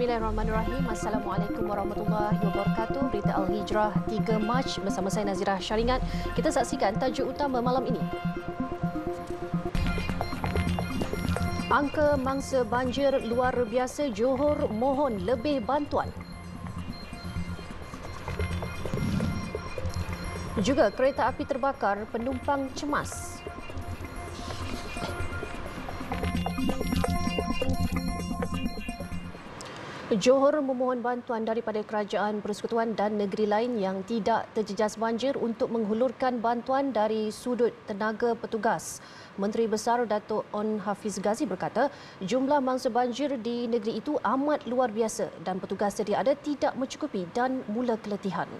Bismillahirrahmanirrahim. Assalamualaikum warahmatullahi wabarakatuh. Berita Al-Hijrah 3 Mac bersama saya Nazirah Syaringat. Kita saksikan tajuk utama malam ini. Angka mangsa banjir luar biasa Johor mohon lebih bantuan. Juga kereta api terbakar penumpang cemas. Johor memohon bantuan daripada kerajaan persekutuan dan negeri lain yang tidak terjejas banjir untuk menghulurkan bantuan dari sudut tenaga petugas. Menteri Besar Datuk On Hafiz Ghazi berkata, jumlah mangsa banjir di negeri itu amat luar biasa dan petugas sedia ada tidak mencukupi dan mula keletihan.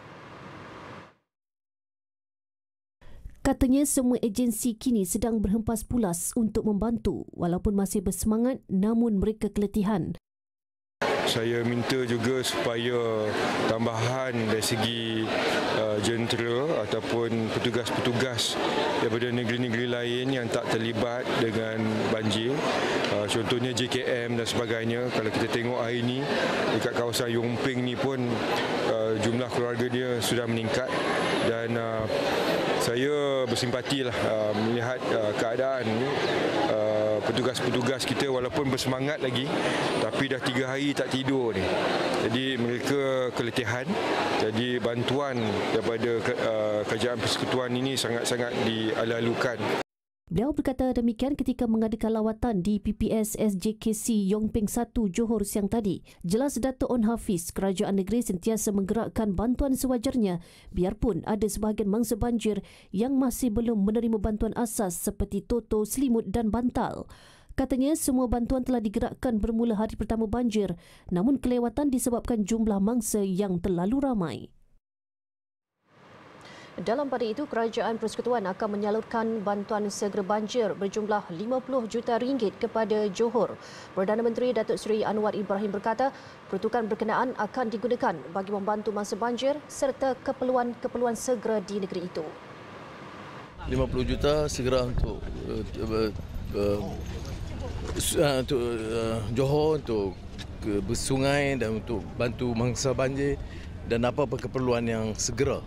Katanya semua agensi kini sedang berhempas pulas untuk membantu. Walaupun masih bersemangat, namun mereka keletihan saya minta juga supaya tambahan dari segi uh, jentera ataupun petugas-petugas daripada negeri-negeri lain yang tak terlibat dengan banjir uh, contohnya JKM dan sebagainya kalau kita tengok hari ini dekat kawasan Yongping ni pun uh, jumlah keluarga dia sudah meningkat dan uh, saya bersimpati lah uh, melihat uh, keadaan ini uh, petugas-petugas kita walaupun bersemangat lagi tapi dah tiga hari tak tidur ni jadi mereka keletihan jadi bantuan daripada uh, kerajaan persekutuan ini sangat-sangat dialalukan Beliau berkata demikian ketika mengadakan lawatan di PPS SJKC Yong Peng 1 Johor siang tadi. Jelas Dato' On Hafiz, kerajaan negeri sentiasa menggerakkan bantuan sewajarnya biarpun ada sebahagian mangsa banjir yang masih belum menerima bantuan asas seperti toto, selimut dan bantal. Katanya semua bantuan telah digerakkan bermula hari pertama banjir namun kelewatan disebabkan jumlah mangsa yang terlalu ramai. Dalam pada itu, Kerajaan Persekutuan akan menyalurkan bantuan segera banjir berjumlah 50 juta ringgit kepada Johor. Perdana Menteri Datuk Seri Anwar Ibrahim berkata, peruntukan berkenaan akan digunakan bagi membantu masa banjir serta keperluan-keperluan segera di negeri itu. 50 juta segera untuk uh, uh, uh, untuk uh, Johor untuk ke bersungai dan untuk bantu mangsa banjir dan apa-apa keperluan yang segera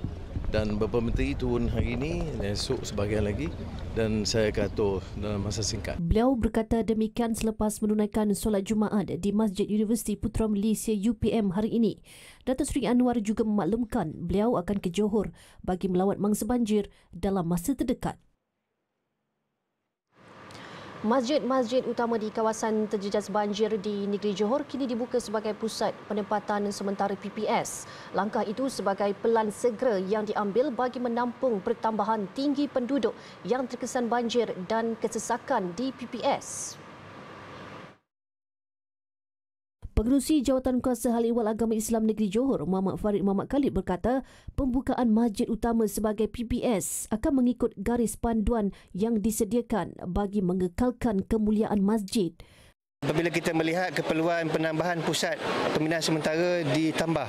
dan beberapa menteri turun hari ini esok sebahagian lagi dan saya kata dalam masa singkat. Beliau berkata demikian selepas menunaikan solat Jumaat di Masjid Universiti Putra Malaysia UPM hari ini. Datuk Seri Anwar juga memaklumkan beliau akan ke Johor bagi melawat mangsa banjir dalam masa terdekat. Masjid-masjid utama di kawasan terjejas banjir di negeri Johor kini dibuka sebagai pusat penempatan sementara PPS. Langkah itu sebagai pelan segera yang diambil bagi menampung pertambahan tinggi penduduk yang terkesan banjir dan kesesakan di PPS. Pengerusi Jawatan Kuasa Hal Ehwal Agama Islam Negeri Johor, Muhammad Farid Muhammad Khalid berkata, pembukaan masjid utama sebagai PPS akan mengikut garis panduan yang disediakan bagi mengekalkan kemuliaan masjid. Apabila kita melihat keperluan penambahan pusat pembinaan sementara ditambah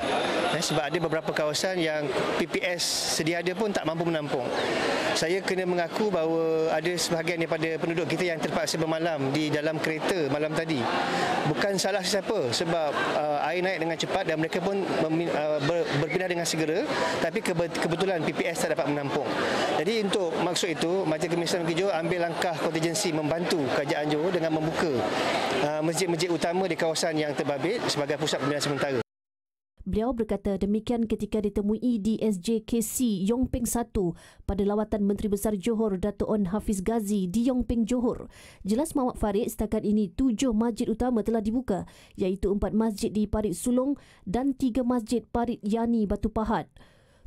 eh, sebab ada beberapa kawasan yang PPS sedia ada pun tak mampu menampung. Saya kena mengaku bahawa ada sebahagian daripada penduduk kita yang terpaksa bermalam di dalam kereta malam tadi. Bukan salah sesiapa sebab uh, air naik dengan cepat dan mereka pun memin, uh, ber, berpindah dengan segera tapi kebetulan PPS tak dapat menampung. Jadi untuk maksud itu, Majlis Kemisaran Negeri ambil langkah kontingensi membantu kerajaan Johor dengan membuka Ah, masjid-masjid utama di kawasan yang terbabit sebagai pusat pembinaan sementara. Beliau berkata demikian ketika ditemui di SJKC Yongping 1 pada lawatan Menteri Besar Johor Datuk On Hafiz Ghazi di Yongping Johor. Jelas Mawak Farid setakat ini tujuh masjid utama telah dibuka iaitu empat masjid di Parit Sulong dan tiga masjid Parit Yani Batu Pahat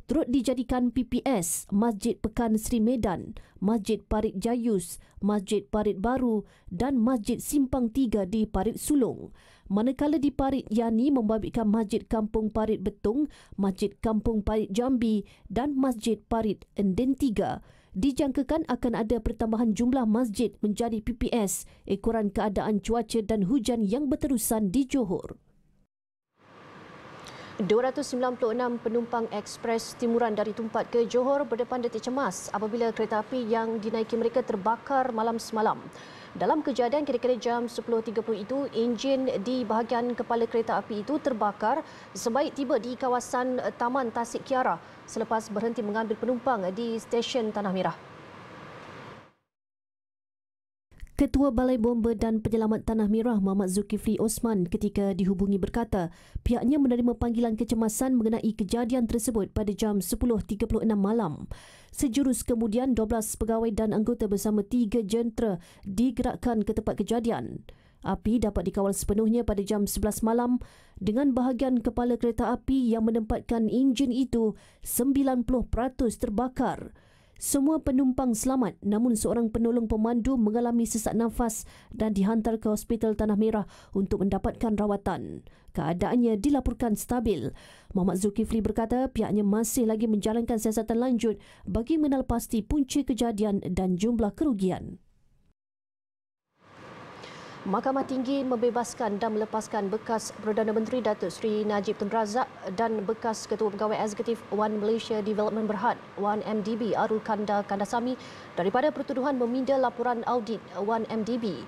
turut dijadikan PPS Masjid Pekan Sri Medan, Masjid Parit Jayus, Masjid Parit Baru dan Masjid Simpang Tiga di Parit Sulung. Manakala di Parit Yani membabitkan Masjid Kampung Parit Betung, Masjid Kampung Parit Jambi dan Masjid Parit Enden Tiga. Dijangkakan akan ada pertambahan jumlah masjid menjadi PPS ekoran keadaan cuaca dan hujan yang berterusan di Johor. 296 penumpang ekspres timuran dari Tumpat ke Johor berdepan detik cemas apabila kereta api yang dinaiki mereka terbakar malam semalam. Dalam kejadian kira-kira jam 10.30 itu, enjin di bahagian kepala kereta api itu terbakar sebaik tiba di kawasan Taman Tasik Kiara selepas berhenti mengambil penumpang di stesen Tanah Merah. Ketua Balai Bomba dan Penyelamat Tanah Merah Muhammad Zulkifli Osman ketika dihubungi berkata pihaknya menerima panggilan kecemasan mengenai kejadian tersebut pada jam 10.36 malam. Sejurus kemudian 12 pegawai dan anggota bersama tiga jentera digerakkan ke tempat kejadian. Api dapat dikawal sepenuhnya pada jam 11 malam dengan bahagian kepala kereta api yang menempatkan enjin itu 90% terbakar. Semua penumpang selamat namun seorang penolong pemandu mengalami sesak nafas dan dihantar ke Hospital Tanah Merah untuk mendapatkan rawatan. Keadaannya dilaporkan stabil. Muhammad Zulkifli berkata pihaknya masih lagi menjalankan siasatan lanjut bagi menalpasti punca kejadian dan jumlah kerugian. Mahkamah Tinggi membebaskan dan melepaskan bekas Perdana Menteri Datuk Seri Najib Tun Razak dan bekas Ketua Pegawai Eksekutif One Malaysia Development Berhad, One MDB Arul Kanda Kandasami daripada pertuduhan meminda laporan audit One MDB.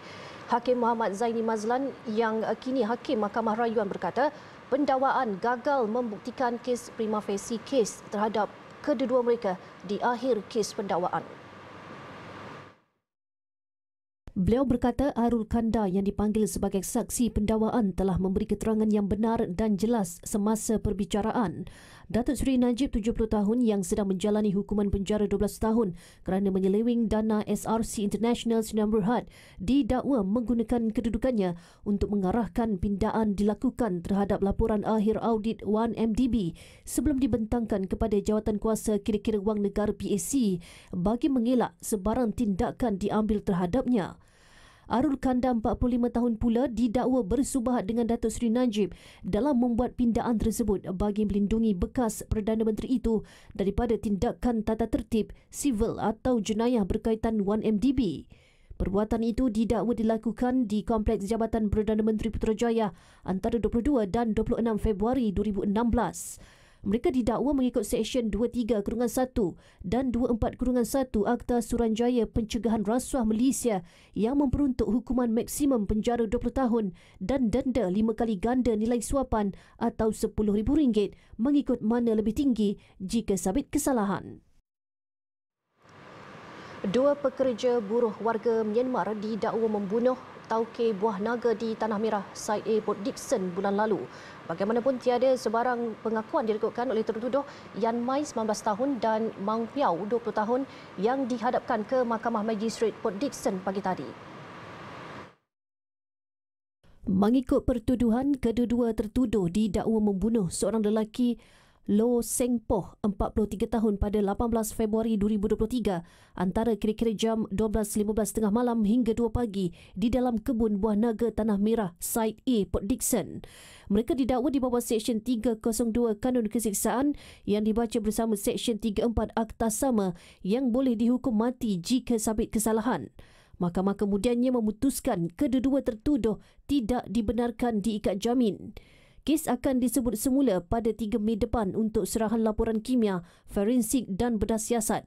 Hakim Muhammad Zaini Mazlan yang kini Hakim Mahkamah Rayuan berkata, pendawaan gagal membuktikan kes prima facie kes terhadap kedua-dua mereka di akhir kes pendawaan. Beliau berkata Arul Kanda yang dipanggil sebagai saksi pendawaan telah memberi keterangan yang benar dan jelas semasa perbicaraan. Datuk Seri Najib 70 tahun yang sedang menjalani hukuman penjara 12 tahun kerana menyelewing dana SRC International Sinan Berhad didakwa menggunakan kedudukannya untuk mengarahkan pindaan dilakukan terhadap laporan akhir audit 1MDB sebelum dibentangkan kepada jawatan kuasa kira-kira wang negara PAC bagi mengelak sebarang tindakan diambil terhadapnya. Arul Kandam 45 tahun pula didakwa bersubahat dengan Datuk Seri Najib dalam membuat pindaan tersebut bagi melindungi bekas Perdana Menteri itu daripada tindakan tata tertib sivil atau jenayah berkaitan 1MDB. Perbuatan itu didakwa dilakukan di Kompleks Jabatan Perdana Menteri Putrajaya antara 22 dan 26 Februari 2016. Mereka didakwa mengikut Seksyen 23 Kurungan 1 dan 24 Kurungan 1 Akta Suranjaya Pencegahan Rasuah Malaysia yang memperuntuk hukuman maksimum penjara 20 tahun dan denda lima kali ganda nilai suapan atau RM10,000 mengikut mana lebih tinggi jika sabit kesalahan. Dua pekerja buruh warga Myanmar didakwa membunuh tauke buah naga di Tanah Merah Said A. Port Dixon bulan lalu. Bagaimanapun tiada sebarang pengakuan direkodkan oleh tertuduh Yan Mai 19 tahun dan Mang Piau 20 tahun yang dihadapkan ke Mahkamah Magistrate Port Dixon pagi tadi. Mengikut pertuduhan, kedua-dua tertuduh didakwa membunuh seorang lelaki Lo Seng Poh, 43 tahun pada 18 Februari 2023 antara kira-kira jam 12.15 tengah malam hingga 2 pagi di dalam kebun buah naga Tanah Merah Site A, Port Dixon. Mereka didakwa di bawah Seksyen 302 Kanun Kesiksaan yang dibaca bersama Seksyen 34 Akta Sama yang boleh dihukum mati jika sabit kesalahan. Mahkamah kemudiannya memutuskan kedua-dua tertuduh tidak dibenarkan diikat jamin. Kes akan disebut semula pada 3 Mei depan untuk serahan laporan kimia, forensik dan bedah siasat.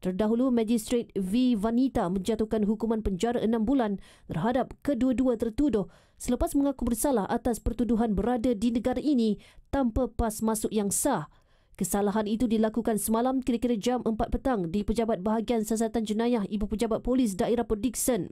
Terdahulu, Magistrat V. Vanita menjatuhkan hukuman penjara enam bulan terhadap kedua-dua tertuduh selepas mengaku bersalah atas pertuduhan berada di negara ini tanpa pas masuk yang sah. Kesalahan itu dilakukan semalam kira-kira jam 4 petang di Pejabat Bahagian Siasatan Jenayah Ibu Pejabat Polis Daerah Port 18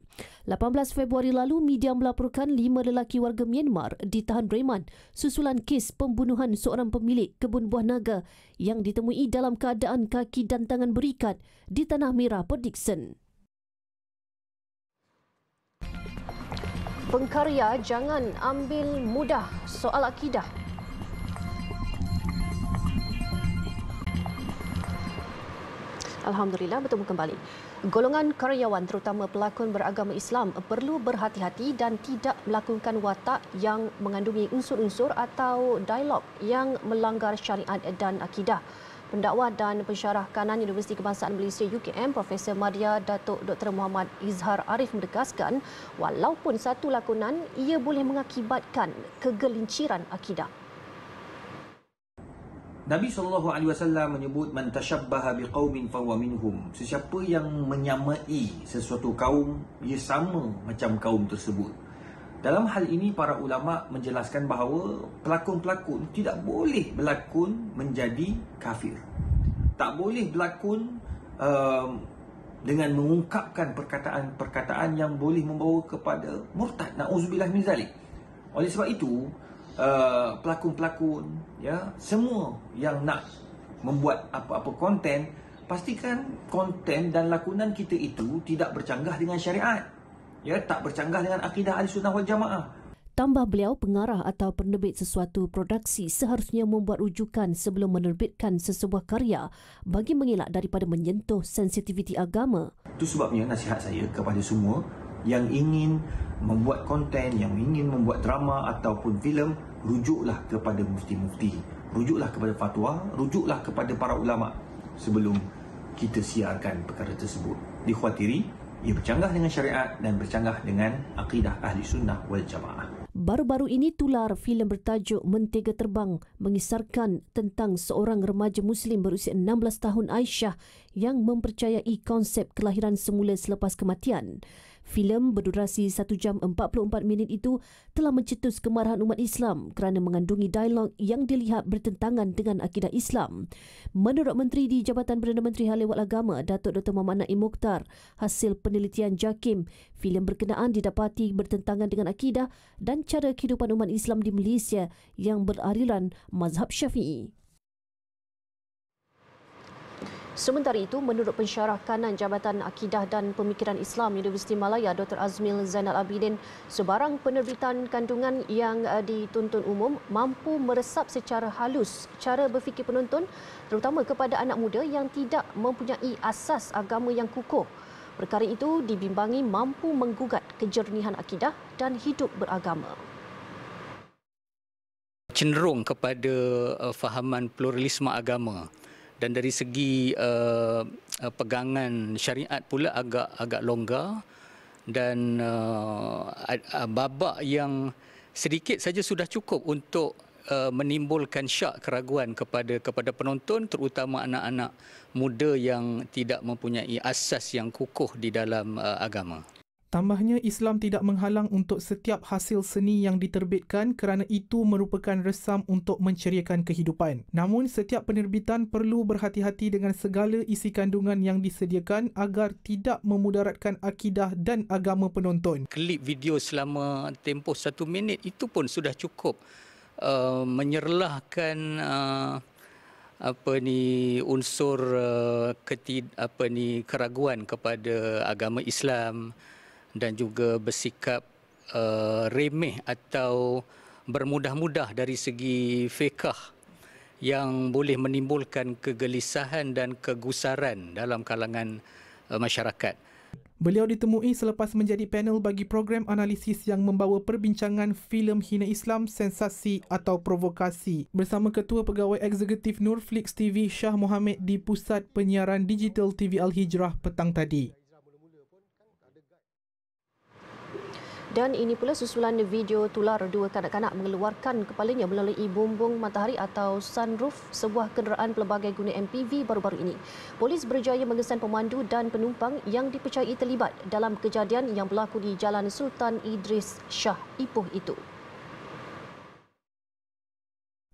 Februari lalu, media melaporkan lima lelaki warga Myanmar ditahan Breman susulan kes pembunuhan seorang pemilik kebun buah naga yang ditemui dalam keadaan kaki dan tangan berikat di Tanah Merah Port Dickson. Pengkarya jangan ambil mudah soal akidah Alhamdulillah bertemu kembali. Golongan karyawan terutama pelakon beragama Islam perlu berhati-hati dan tidak melakukan watak yang mengandungi unsur-unsur atau dialog yang melanggar syariat dan akidah. Pendakwah dan pensyarah kanan Universiti Kebangsaan Malaysia UKM Profesor Maria Datuk Dr Muhammad Izhar Arif mendekaskan walaupun satu lakonan ia boleh mengakibatkan kegelinciran akidah. Nabi sallallahu alaihi wasallam menyebut man tashabbaha biqaumin fahuwa minhum. Sesiapa yang menyamai sesuatu kaum, ia sama macam kaum tersebut. Dalam hal ini para ulama menjelaskan bahawa pelakon-pelakon tidak boleh berlakon menjadi kafir. Tak boleh berlakon uh, dengan mengungkapkan perkataan-perkataan yang boleh membawa kepada murtad. Nauzubillah min zalik. Oleh sebab itu, Uh, pelakon-pelakon ya semua yang nak membuat apa-apa konten pastikan konten dan lakonan kita itu tidak bercanggah dengan syariat ya tak bercanggah dengan akidah ahli sunnah wal jamaah Tambah beliau, pengarah atau penerbit sesuatu produksi seharusnya membuat rujukan sebelum menerbitkan sesebuah karya bagi mengelak daripada menyentuh sensitiviti agama. Itu sebabnya nasihat saya kepada semua yang ingin membuat konten, yang ingin membuat drama ataupun filem, rujuklah kepada mufti-mufti rujuklah kepada fatwa rujuklah kepada para ulama sebelum kita siarkan perkara tersebut dikhawatiri ia bercanggah dengan syariat dan bercanggah dengan akidah ahli sunnah wal jamaah Baru-baru ini tular filem bertajuk Mentega Terbang mengisarkan tentang seorang remaja muslim berusia 16 tahun Aisyah yang mempercayai konsep kelahiran semula selepas kematian. Filem berdurasi 1 jam 44 minit itu telah mencetus kemarahan umat Islam kerana mengandungi dialog yang dilihat bertentangan dengan akidah Islam. Menurut Menteri di Jabatan Perdana Menteri Hal Ehwal Agama, Datuk Dr. Muhammad Naim Mukhtar, hasil penelitian JAKIM, filem berkenaan didapati bertentangan dengan akidah dan cara kehidupan umat Islam di Malaysia yang beraliran mazhab Syafi'i. Sementara itu, menurut pensyarah kanan Jabatan Akidah dan Pemikiran Islam Universiti Malaya Dr. Azmil Zainal Abidin, sebarang penerbitan kandungan yang eh, dituntun umum mampu meresap secara halus cara berfikir penonton terutama kepada anak muda yang tidak mempunyai asas agama yang kukuh. Perkara itu dibimbangi mampu menggugat kejernihan akidah dan hidup beragama cenderung kepada eh, fahaman pluralisme agama dan dari segi uh, pegangan syariat pula agak agak longgar dan uh, babak yang sedikit saja sudah cukup untuk uh, menimbulkan syak keraguan kepada kepada penonton terutama anak-anak muda yang tidak mempunyai asas yang kukuh di dalam uh, agama Tambahnya, Islam tidak menghalang untuk setiap hasil seni yang diterbitkan kerana itu merupakan resam untuk menceriakan kehidupan. Namun, setiap penerbitan perlu berhati-hati dengan segala isi kandungan yang disediakan agar tidak memudaratkan akidah dan agama penonton. Klip video selama tempoh satu minit itu pun sudah cukup uh, menyerlahkan uh apa ni unsur uh, ketid apa ni keraguan kepada agama Islam dan juga bersikap uh, remeh atau bermudah-mudah dari segi fiqah yang boleh menimbulkan kegelisahan dan kegusaran dalam kalangan uh, masyarakat. Beliau ditemui selepas menjadi panel bagi program analisis yang membawa perbincangan filem hina Islam sensasi atau provokasi bersama Ketua Pegawai Eksekutif Nurflix TV Shah Mohamed di Pusat Penyiaran Digital TV Al-Hijrah petang tadi. Dan ini pula susulan video tular dua kanak-kanak mengeluarkan kepalanya melalui bumbung matahari atau sunroof sebuah kenderaan pelbagai guna MPV baru-baru ini. Polis berjaya mengesan pemandu dan penumpang yang dipercayai terlibat dalam kejadian yang berlaku di Jalan Sultan Idris Shah Ipoh itu.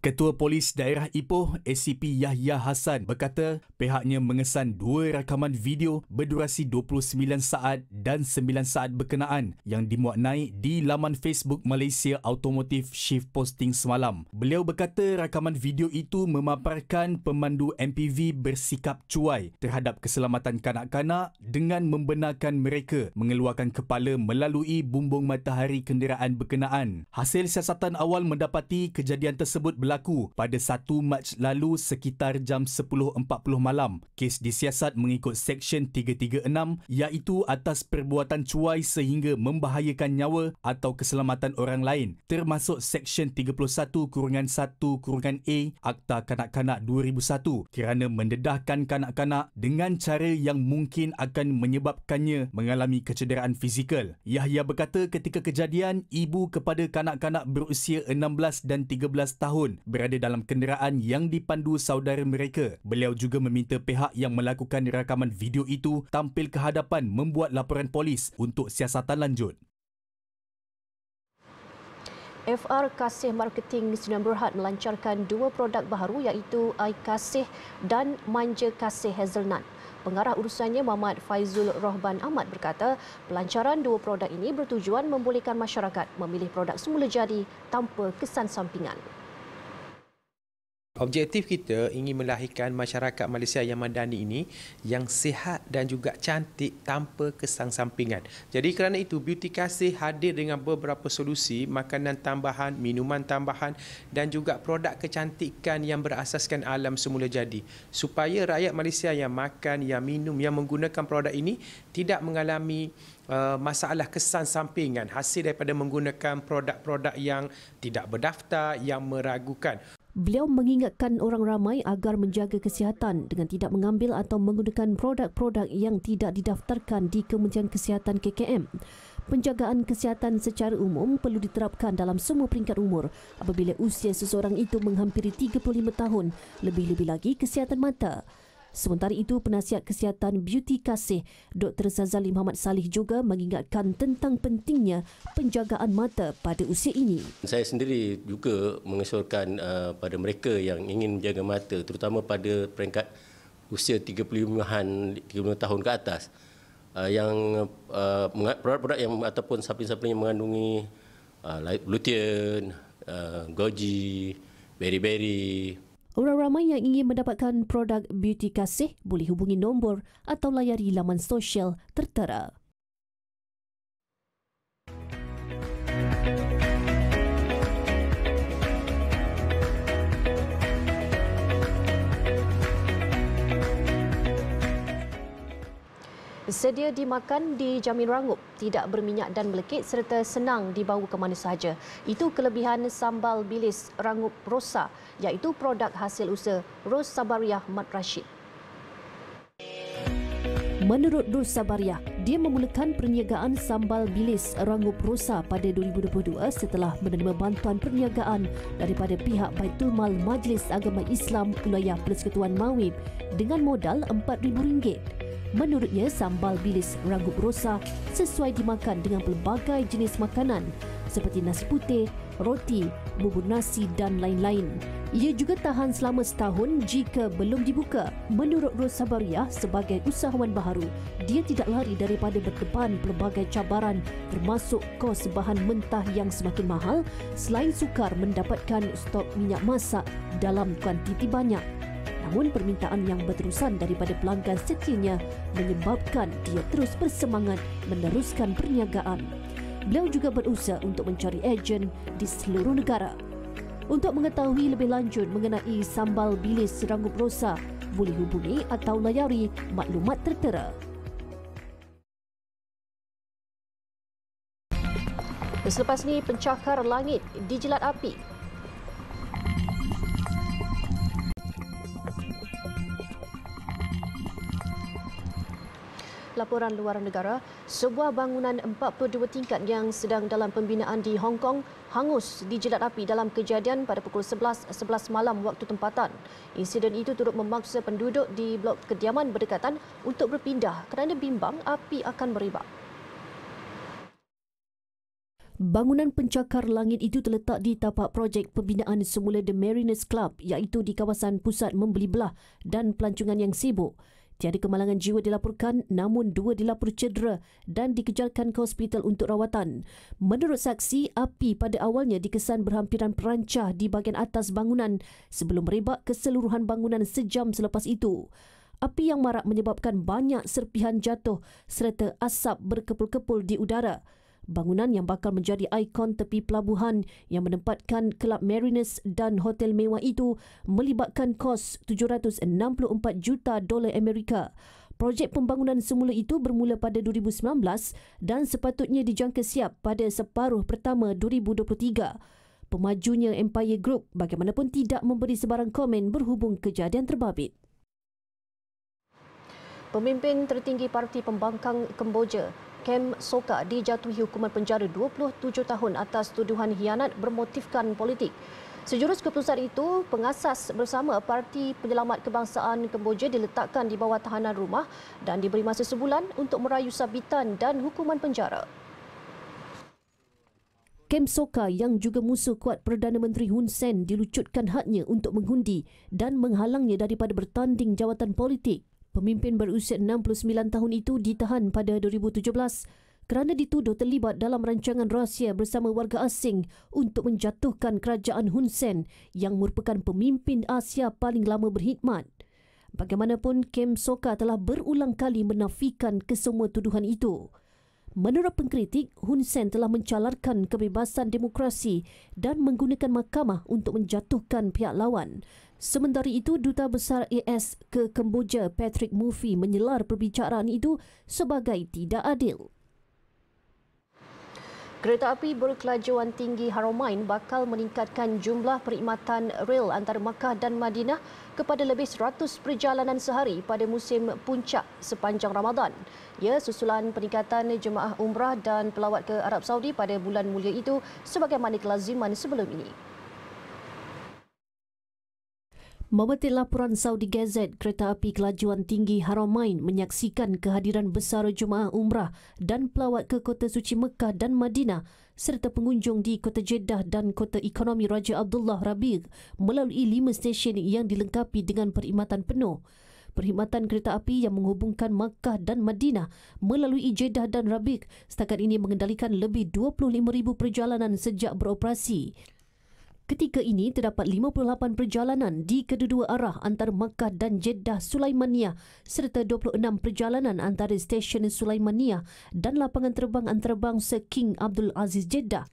Ketua Polis Daerah Ipoh, SCP Yahya Hasan berkata pihaknya mengesan dua rakaman video berdurasi 29 saat dan 9 saat berkenaan yang dimuat naik di laman Facebook Malaysia Automotive Shift Posting semalam. Beliau berkata rakaman video itu memaparkan pemandu MPV bersikap cuai terhadap keselamatan kanak-kanak dengan membenarkan mereka mengeluarkan kepala melalui bumbung matahari kenderaan berkenaan. Hasil siasatan awal mendapati kejadian tersebut berlaku berlaku pada 1 Mac lalu sekitar jam 10.40 malam. Kes disiasat mengikut Seksyen 336 iaitu atas perbuatan cuai sehingga membahayakan nyawa atau keselamatan orang lain termasuk Seksyen 31-1-A Akta Kanak-Kanak 2001 kerana mendedahkan kanak-kanak dengan cara yang mungkin akan menyebabkannya mengalami kecederaan fizikal. Yahya berkata ketika kejadian, ibu kepada kanak-kanak berusia 16 dan 13 tahun berada dalam kenderaan yang dipandu saudara mereka. Beliau juga meminta pihak yang melakukan rakaman video itu tampil ke hadapan membuat laporan polis untuk siasatan lanjut. FR Kasih Marketing Sdn Bhd melancarkan dua produk baru iaitu Ai Kasih dan Manja Kasih Hazelnut. Pengarah urusannya Muhammad Faizul Rohban Ahmad berkata, pelancaran dua produk ini bertujuan membolehkan masyarakat memilih produk semula jadi tanpa kesan sampingan. Objektif kita ingin melahirkan masyarakat Malaysia yang mandani ini yang sihat dan juga cantik tanpa kesan sampingan. Jadi kerana itu Beauty Kasih hadir dengan beberapa solusi makanan tambahan, minuman tambahan dan juga produk kecantikan yang berasaskan alam semula jadi supaya rakyat Malaysia yang makan, yang minum, yang menggunakan produk ini tidak mengalami uh, masalah kesan sampingan hasil daripada menggunakan produk-produk yang tidak berdaftar, yang meragukan. Beliau mengingatkan orang ramai agar menjaga kesihatan dengan tidak mengambil atau menggunakan produk-produk yang tidak didaftarkan di Kementerian Kesihatan KKM. Penjagaan kesihatan secara umum perlu diterapkan dalam semua peringkat umur apabila usia seseorang itu menghampiri 35 tahun, lebih-lebih lagi kesihatan mata. Sementara itu, penasihat kesihatan Beauty Kasih, Dr. Zazali Muhammad Salih juga mengingatkan tentang pentingnya penjagaan mata pada usia ini. Saya sendiri juga mengesurkan uh, pada mereka yang ingin menjaga mata, terutama pada peringkat usia 35-an, 35 tahun ke atas. Uh, yang uh, produk-produk yang ataupun suplemen-suplemen yang mengandungi lutein, goji, beri-beri, Orang ramai yang ingin mendapatkan produk Beauty Kasih boleh hubungi nombor atau layari laman sosial tertera. Thank you. Sedia dimakan dijamin rangup, tidak berminyak dan melekit serta senang dibawa ke mana sahaja. Itu kelebihan sambal bilis rangup rosa iaitu produk hasil usaha Ros Sabariah Mat Rashid. Menurut Ros Sabariah, dia memulakan perniagaan sambal bilis rangup rosa pada 2022 setelah menerima bantuan perniagaan daripada pihak Baitul Mal Majlis Agama Islam Wilayah Persekutuan Mawib dengan modal RM4,000. Menurutnya, sambal bilis ragup rosa sesuai dimakan dengan pelbagai jenis makanan seperti nasi putih, roti, bubur nasi dan lain-lain. Ia juga tahan selama setahun jika belum dibuka. Menurut Ros Sabariah sebagai usahawan baharu, dia tidak lari daripada berdepan pelbagai cabaran termasuk kos bahan mentah yang semakin mahal selain sukar mendapatkan stok minyak masak dalam kuantiti banyak. Namun permintaan yang berterusan daripada pelanggan setianya menyebabkan dia terus bersemangat meneruskan perniagaan. Beliau juga berusaha untuk mencari ejen di seluruh negara. Untuk mengetahui lebih lanjut mengenai sambal bilis serangup rosa, boleh hubungi atau layari maklumat tertera. Selepas ini, pencakar langit dijilat api. laporan luar negara, sebuah bangunan 42 tingkat yang sedang dalam pembinaan di Hong Kong hangus dijilat api dalam kejadian pada pukul 11 11 malam waktu tempatan. Insiden itu turut memaksa penduduk di blok kediaman berdekatan untuk berpindah kerana bimbang api akan meribak. Bangunan pencakar langit itu terletak di tapak projek pembinaan semula The Mariners Club iaitu di kawasan pusat membeli belah dan pelancongan yang sibuk. Tiada kemalangan jiwa dilaporkan namun dua dilapor cedera dan dikejarkan ke hospital untuk rawatan. Menurut saksi, api pada awalnya dikesan berhampiran perancah di bahagian atas bangunan sebelum merebak keseluruhan bangunan sejam selepas itu. Api yang marak menyebabkan banyak serpihan jatuh serta asap berkepul-kepul di udara. Bangunan yang bakal menjadi ikon tepi pelabuhan yang menempatkan Kelab Mariners dan Hotel Mewah itu melibatkan kos 764 juta dolar Amerika. Projek pembangunan semula itu bermula pada 2019 dan sepatutnya dijangka siap pada separuh pertama 2023. Pemajunya Empire Group bagaimanapun tidak memberi sebarang komen berhubung kejadian terbabit. Pemimpin tertinggi Parti Pembangkang Kemboja, Kem Soka dijatuhi hukuman penjara 27 tahun atas tuduhan hianat bermotifkan politik. Sejurus keputusan itu, pengasas bersama Parti Penyelamat Kebangsaan Kemboja diletakkan di bawah tahanan rumah dan diberi masa sebulan untuk merayu sabitan dan hukuman penjara. Kem Soka yang juga musuh kuat Perdana Menteri Hun Sen dilucutkan haknya untuk mengundi dan menghalangnya daripada bertanding jawatan politik. Pemimpin berusia 69 tahun itu ditahan pada 2017 kerana dituduh terlibat dalam rancangan rahsia bersama warga asing untuk menjatuhkan kerajaan Hun Sen yang merupakan pemimpin Asia paling lama berkhidmat. Bagaimanapun, Kem Soka telah berulang kali menafikan kesemua tuduhan itu. Menurut pengkritik, Hun Sen telah mencalarkan kebebasan demokrasi dan menggunakan mahkamah untuk menjatuhkan pihak lawan Sementara itu, Duta Besar AS ke Kemboja Patrick Murphy menyelar perbicaraan itu sebagai tidak adil. Kereta api berkelajuan tinggi Haromain bakal meningkatkan jumlah perkhidmatan rel antara Makkah dan Madinah kepada lebih 100 perjalanan sehari pada musim puncak sepanjang Ramadan. Ya, susulan peningkatan jemaah umrah dan pelawat ke Arab Saudi pada bulan mulia itu sebagaimana kelaziman sebelum ini. Memetik laporan Saudi Gazette, kereta api kelajuan tinggi Haramain menyaksikan kehadiran besar Jemaah Umrah dan pelawat ke Kota Suci Mekah dan Madinah serta pengunjung di Kota Jeddah dan Kota Ekonomi Raja Abdullah Rabiq melalui lima stesen yang dilengkapi dengan perkhidmatan penuh. Perkhidmatan kereta api yang menghubungkan Makkah dan Madinah melalui Jeddah dan Rabiq setakat ini mengendalikan lebih 25,000 perjalanan sejak beroperasi. Ketika ini terdapat 58 perjalanan di kedua-dua arah antara Makkah dan Jeddah Sulaimaniyah serta 26 perjalanan antara stesen Sulaimaniyah dan lapangan terbang antarabang Sir King Abdul Aziz Jeddah.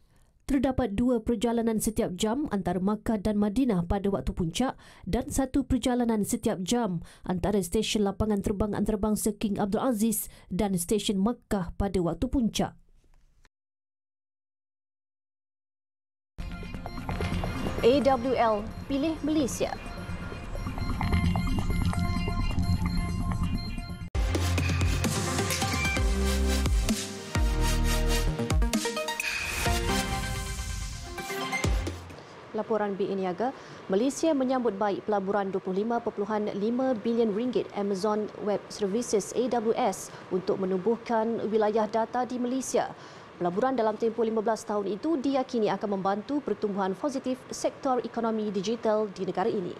Terdapat dua perjalanan setiap jam antara Makkah dan Madinah pada waktu puncak dan satu perjalanan setiap jam antara stesen lapangan terbang antarabangsa King Abdul Aziz dan stesen Makkah pada waktu puncak. AWL pilih Malaysia. Laporan BI Niaga, Malaysia menyambut baik pelaburan 25.5 bilion ringgit Amazon Web Services AWS untuk menubuhkan wilayah data di Malaysia. Pelaburan dalam tempoh 15 tahun itu diyakini akan membantu pertumbuhan positif sektor ekonomi digital di negara ini.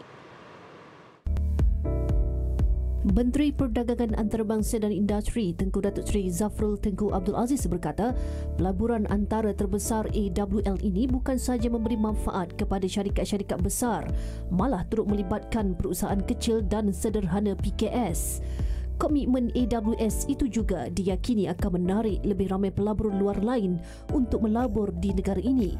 Menteri Perdagangan Antarabangsa dan Industri Tengku Datuk Seri Zafrul Tengku Abdul Aziz berkata, pelaburan antara terbesar AWL ini bukan sahaja memberi manfaat kepada syarikat-syarikat besar, malah turut melibatkan perusahaan kecil dan sederhana PKS komitmen AWS itu juga diyakini akan menarik lebih ramai pelabur luar lain untuk melabur di negara ini.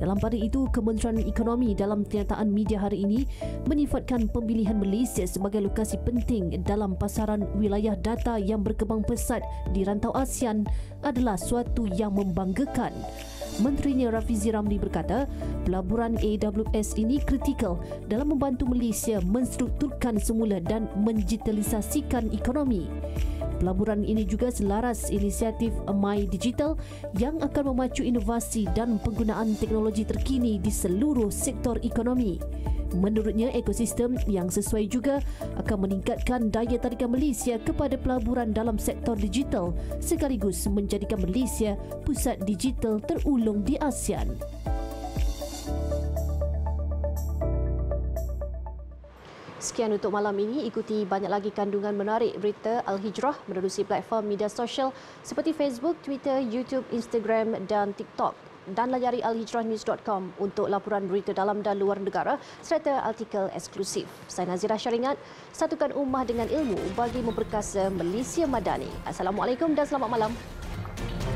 Dalam pada itu, Kementerian Ekonomi dalam kenyataan media hari ini menyifatkan pemilihan Malaysia sebagai lokasi penting dalam pasaran wilayah data yang berkembang pesat di rantau ASEAN adalah suatu yang membanggakan. Menterinya Rafizi Ramli berkata, pelaburan AWS ini kritikal dalam membantu Malaysia menstrukturkan semula dan menjitalisasikan ekonomi. Pelaburan ini juga selaras inisiatif My Digital yang akan memacu inovasi dan penggunaan teknologi terkini di seluruh sektor ekonomi. Menurutnya, ekosistem yang sesuai juga akan meningkatkan daya tarikan Malaysia kepada pelaburan dalam sektor digital sekaligus menjadikan Malaysia pusat digital terulung di ASEAN. Sekian untuk malam ini. Ikuti banyak lagi kandungan menarik berita Al-Hijrah melalui platform media sosial seperti Facebook, Twitter, YouTube, Instagram dan TikTok. Dan layari alhijrahnews.com untuk laporan berita dalam dan luar negara serta artikel eksklusif. Saya Nazira Syaringat, satukan ummah dengan ilmu bagi memperkasa Malaysia Madani. Assalamualaikum dan selamat malam.